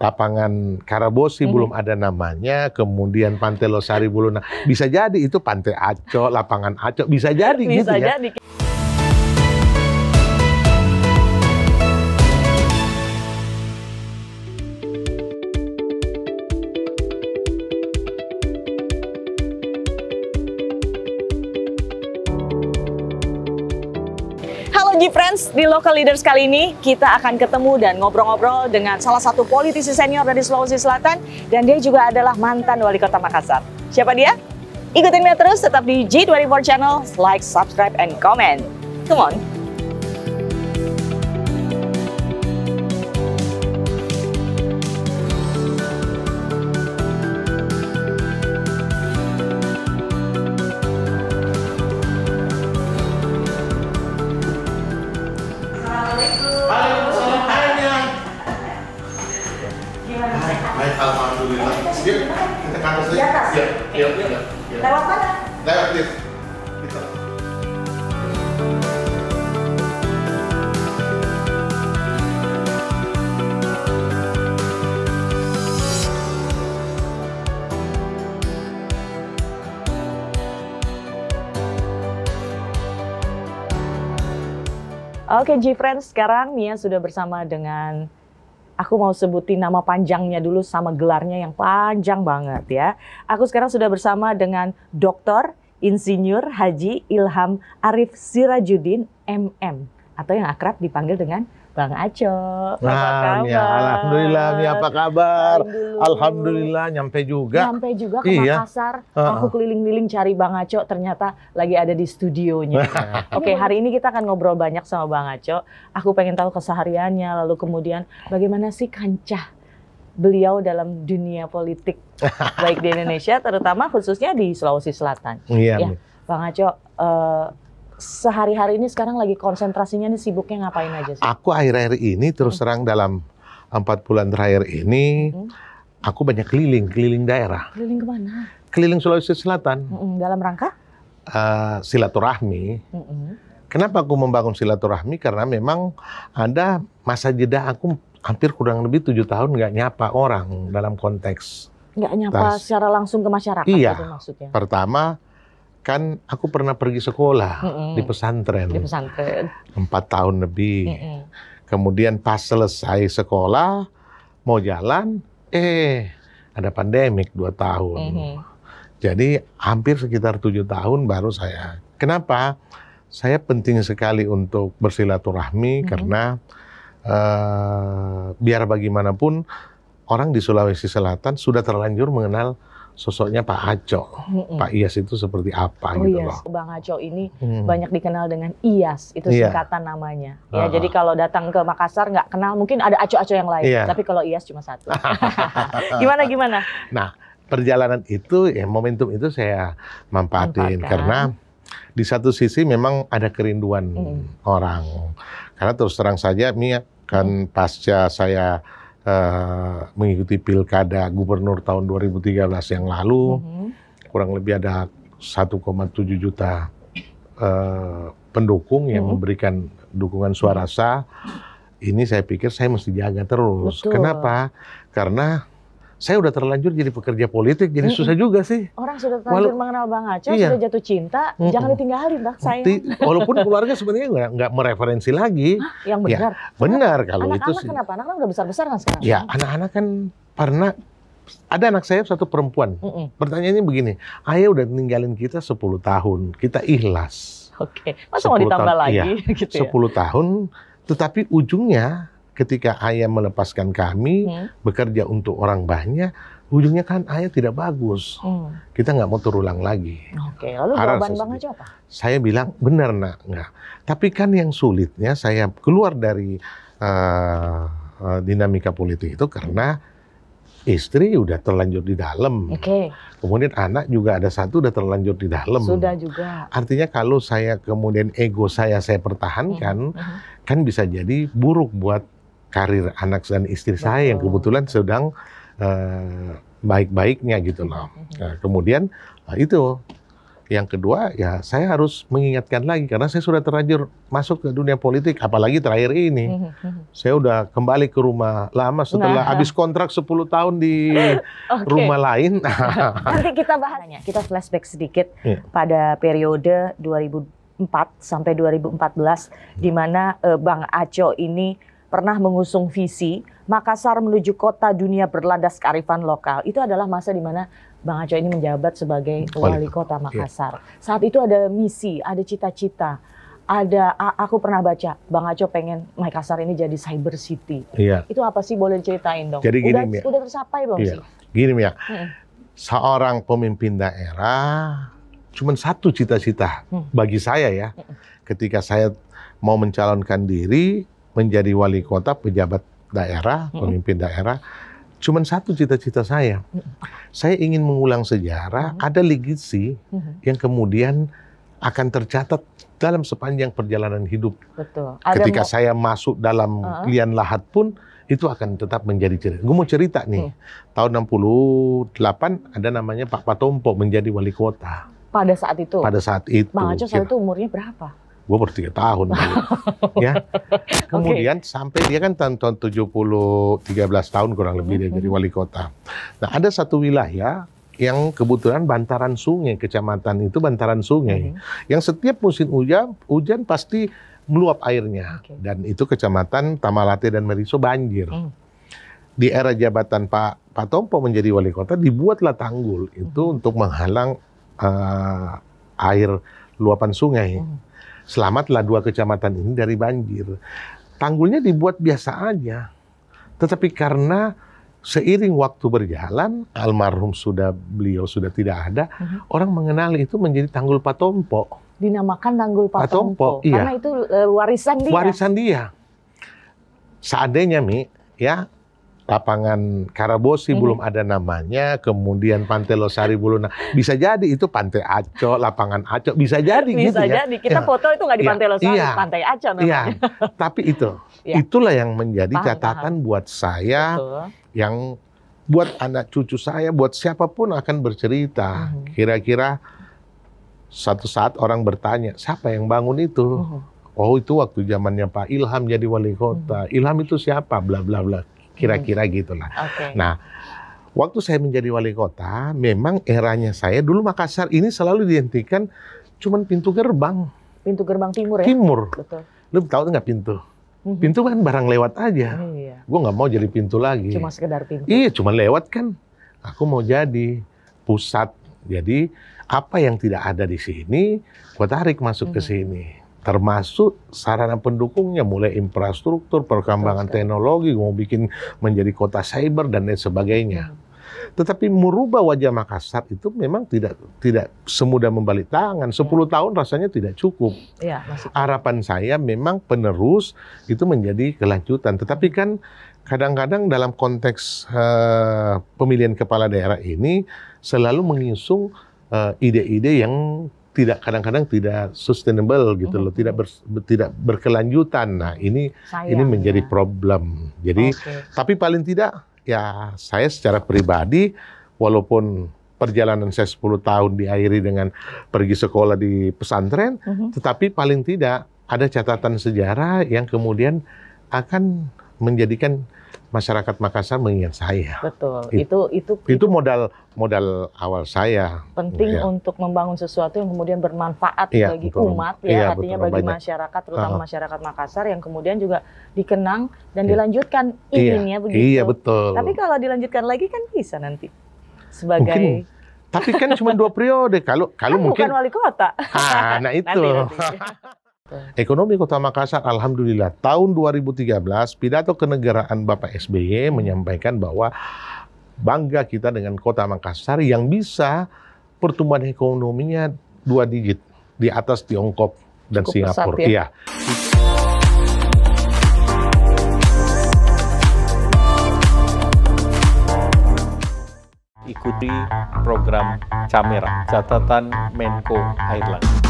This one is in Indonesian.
lapangan Karabosi hmm. belum ada namanya, kemudian Pantai Losari belum. Bisa jadi itu Pantai Aco, lapangan Aco, bisa jadi gitu bisa gitu ya. Jadi. energi Friends di Local Leaders kali ini kita akan ketemu dan ngobrol-ngobrol dengan salah satu politisi senior dari Sulawesi Selatan dan dia juga adalah mantan wali kota Makassar. Siapa dia? Ikutin dia terus tetap di G24 Channel, like, subscribe, and comment. Come on! alhamdulillah ya. sedikit kita kampus di atas ya ya lewat mana lewat lift iya. gitu. Oke, okay, G-Friends, sekarang Mia sudah bersama dengan aku mau sebutin nama panjangnya dulu sama gelarnya yang panjang banget ya. Aku sekarang sudah bersama dengan Dr. Insinyur Haji Ilham Arif Sirajudin MM atau yang akrab dipanggil dengan Bang Aco. Nah, Ya, alhamdulillah, nih apa kabar? Alhamdulillah nyampe juga. Nyampe juga ke iya. Makassar. Uh-uh. Aku keliling-keliling cari Bang Aco, ternyata lagi ada di studionya. Oke, hari ini kita akan ngobrol banyak sama Bang Aco. Aku pengen tahu kesehariannya, lalu kemudian bagaimana sih kancah beliau dalam dunia politik baik di Indonesia terutama khususnya di Sulawesi Selatan. Iya. Ya, Bang Aco, uh, sehari-hari ini sekarang lagi konsentrasinya nih sibuknya ngapain aja sih? Aku akhir-akhir ini terus hmm. terang hmm. dalam empat bulan terakhir ini hmm. aku banyak keliling keliling daerah. Keliling kemana? Keliling Sulawesi Selatan. Hmm, dalam rangka? Uh, silaturahmi. Hmm. Kenapa aku membangun silaturahmi? Karena memang ada masa jeda aku hampir kurang lebih tujuh tahun nggak nyapa orang dalam konteks nggak nyapa Tas. secara langsung ke masyarakat. Iya. Gitu maksudnya. Pertama kan aku pernah pergi sekolah mm -mm. di pesantren. Di pesantren. Empat tahun lebih. Mm -mm. Kemudian pas selesai sekolah mau jalan, eh ada pandemik dua tahun. Mm -hmm. Jadi hampir sekitar tujuh tahun baru saya. Kenapa? Saya penting sekali untuk bersilaturahmi mm -hmm. karena uh, biar bagaimanapun orang di Sulawesi Selatan sudah terlanjur mengenal sosoknya Pak Aco. mm Pak Iyas itu seperti apa oh, gitu yes. Iya, loh. Bang Aco ini hmm. banyak dikenal dengan Iyas, itu iya. singkatan namanya. Ya, uh jadi kalau datang ke Makassar nggak kenal mungkin ada Aco-aco yang lain, yeah. tapi kalau Iyas cuma satu. gimana gimana? Nah, perjalanan itu ya momentum itu saya manfaatin karena di satu sisi memang ada kerinduan mm. orang. Karena terus terang saja Mia kan pasca saya uh, mengikuti pilkada gubernur tahun 2013 yang lalu, mm -hmm. kurang lebih ada 1,7 juta uh, pendukung yang mm -hmm. memberikan dukungan suara sah. Ini saya pikir saya mesti jaga terus. Betul. Kenapa? Karena saya udah terlanjur jadi pekerja politik, jadi mm hmm susah juga sih. Orang sudah terlanjur Walau, mengenal Bang Aceh, iya. sudah jatuh cinta, mm hmm jangan ditinggalin Bang saya. Walaupun keluarga sebenarnya nggak nggak mereferensi lagi. yang benar. Ya, benar kalau anak -anak itu Anak-anak Kenapa? Anak-anak udah besar-besar kan sekarang. Ya, anak-anak kan pernah ada anak saya satu perempuan. Mm hmm Pertanyaannya begini, ayah udah ninggalin kita 10 tahun, kita ikhlas. Oke, okay. masa mau ditambah iya. lagi? Iya, gitu ya? tahun, tetapi ujungnya ketika ayah melepaskan kami hmm. bekerja untuk orang banyak ujungnya kan ayah tidak bagus hmm. kita nggak mau terulang lagi oke lalu Arang jawaban bang aja apa saya bilang benar nak nggak tapi kan yang sulitnya saya keluar dari uh, uh, dinamika politik itu karena istri udah terlanjur di dalam. Okay. Kemudian anak juga ada satu udah terlanjur di dalam. Sudah juga. Artinya kalau saya kemudian ego saya saya hmm, pertahankan, mm -hmm. kan bisa jadi buruk buat karir anak dan istri Betul. saya yang kebetulan sedang uh, baik-baiknya gitu loh. Mm-hmm. Mm-hmm. Nah, kemudian nah itu yang kedua ya saya harus mengingatkan lagi karena saya sudah terlanjur masuk ke dunia politik apalagi terakhir ini. Mm-hmm. Saya udah kembali ke rumah lama setelah nah. habis kontrak 10 tahun di okay. rumah lain. Nanti kita bahasnya. Kita flashback sedikit yeah. pada periode 2004 sampai 2014 hmm. di mana uh, Bang Aco ini pernah mengusung visi Makassar menuju kota dunia berlandas kearifan lokal. Itu adalah masa di mana Bang Aco ini menjabat sebagai wali, kota iya. Makassar. Yeah. Saat itu ada misi, ada cita-cita, ada aku pernah baca Bang Aco pengen Makassar ini jadi cyber city. Iya. Itu apa sih boleh ceritain dong? Jadi gini, udah, udah tercapai belum iya. sih? Gini ya, hmm. seorang pemimpin daerah cuma satu cita-cita hmm. bagi saya ya. Hmm. Ketika saya mau mencalonkan diri, menjadi wali kota, pejabat daerah, pemimpin daerah. Cuman satu cita-cita saya. Saya ingin mengulang sejarah, ada legacy yang kemudian akan tercatat dalam sepanjang perjalanan hidup. Betul. Ada Ketika saya masuk dalam uh -huh. klien lahat pun itu akan tetap menjadi cerita. Gue mau cerita nih. Hmm. Tahun 68 ada namanya Pak Patompo menjadi wali kota. Pada saat itu. Pada saat itu. Bang Aco saat itu umurnya berapa? gue baru tiga tahun dulu. ya. Kemudian okay. sampai dia kan tahun, tahun 70, 13 tahun kurang lebih mm -hmm. dia mm-hmm. jadi wali kota. Nah ada satu wilayah yang kebetulan bantaran sungai kecamatan itu bantaran sungai mm -hmm. yang setiap musim hujan hujan pasti meluap airnya okay. dan itu kecamatan Tamalate dan Meriso banjir. Mm. Di era jabatan Pak Pak Tompo menjadi wali kota dibuatlah tanggul itu mm-hmm. untuk menghalang uh, air luapan sungai. Mm. Selamatlah dua kecamatan ini dari banjir. Tanggulnya dibuat biasa aja. Tetapi karena seiring waktu berjalan, almarhum sudah beliau sudah tidak ada, uh mhm. -huh. orang mengenali itu menjadi tanggul Patompo. Dinamakan tanggul Patompo, Patompo iya. karena itu e, warisan dia. Warisan dia. Seandainya Mi, ya lapangan Karabosi hmm. belum ada namanya, kemudian Pantai Losari belum. Nah, bisa jadi itu Pantai Aco, lapangan Aco, bisa jadi bisa gitu ya. jadi. ya. Kita ya. foto itu nggak di Pantai ya. Losari, ya. Pantai iya. Aco iya. namanya. Ya. Tapi itu, ya. itulah yang menjadi paham, catatan paham. buat saya Betul. yang buat anak cucu saya, buat siapapun akan bercerita. Mhm. Kira-kira hmm. satu saat orang bertanya, siapa yang bangun itu? Hmm. Oh itu waktu zamannya Pak Ilham jadi wali kota. Mhm. Ilham itu siapa? Bla bla bla kira-kira hmm. gitulah. Okay. Nah, waktu saya menjadi wali kota, memang eranya saya dulu Makassar ini selalu dihentikan cuman pintu gerbang. Pintu gerbang timur ya? Timur. Betul. Lu tahu nggak pintu? Mhm. Pintu kan barang lewat aja. Hmm, iya. Gue nggak mau jadi pintu lagi. Cuma sekedar pintu. Iya, cuma lewat kan. Aku mau jadi pusat. Jadi apa yang tidak ada di sini, gue tarik masuk hmm. ke mhm. sini termasuk sarana pendukungnya mulai infrastruktur perkembangan teknologi mau bikin menjadi kota cyber dan lain sebagainya tetapi merubah wajah Makassar itu memang tidak tidak semudah membalik tangan 10 ya. tahun rasanya tidak cukup ya, harapan saya memang penerus itu menjadi kelanjutan tetapi hmm. kan kadang-kadang dalam konteks uh, pemilihan kepala daerah ini selalu mengisung eh, ide-ide uh, ide -ide yang tidak kadang-kadang tidak sustainable gitu mm -hmm. loh, mm-hmm. tidak ber, tidak berkelanjutan. Nah, ini Sayang, ini menjadi ya. problem. Jadi okay. tapi paling tidak ya saya secara pribadi walaupun perjalanan saya 10 tahun diakhiri dengan pergi sekolah di pesantren, mm -hmm. tetapi paling tidak ada catatan sejarah yang kemudian akan menjadikan masyarakat Makassar mengingat saya. Betul. It, itu itu itu modal modal awal saya. Penting ya. untuk membangun sesuatu yang kemudian bermanfaat ya, bagi betul. umat ya, ya artinya betul, bagi banyak. masyarakat terutama uh. masyarakat Makassar yang kemudian juga dikenang dan ya. dilanjutkan iya. inginnya ya. begitu. Iya, betul. Tapi kalau dilanjutkan lagi kan bisa nanti sebagai Mungkin. Tapi kan cuma dua periode. Kalau kalau kan mungkin bukan wali kota. Ah, nah itu. Nanti, nanti. Ekonomi Kota Makassar, Alhamdulillah, tahun 2013 pidato kenegaraan Bapak SBY menyampaikan bahwa bangga kita dengan Kota Makassar yang bisa pertumbuhan ekonominya dua digit di atas Tiongkok dan Cukup Singapura. Pesat, ya. Iya. ikuti program Camera, catatan Menko Airlines.